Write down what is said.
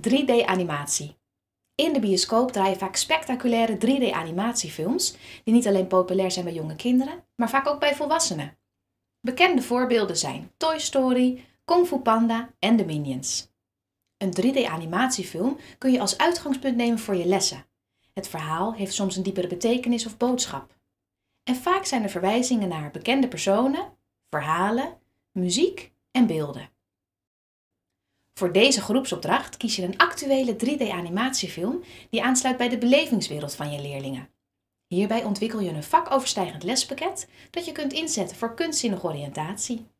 3D-animatie. In de bioscoop draaien vaak spectaculaire 3D-animatiefilms, die niet alleen populair zijn bij jonge kinderen, maar vaak ook bij volwassenen. Bekende voorbeelden zijn Toy Story, Kung Fu Panda en The Minions. Een 3D-animatiefilm kun je als uitgangspunt nemen voor je lessen. Het verhaal heeft soms een diepere betekenis of boodschap. En vaak zijn er verwijzingen naar bekende personen, verhalen, muziek en beelden. Voor deze groepsopdracht kies je een actuele 3D-animatiefilm die aansluit bij de belevingswereld van je leerlingen. Hierbij ontwikkel je een vakoverstijgend lespakket dat je kunt inzetten voor kunstzinnige oriëntatie.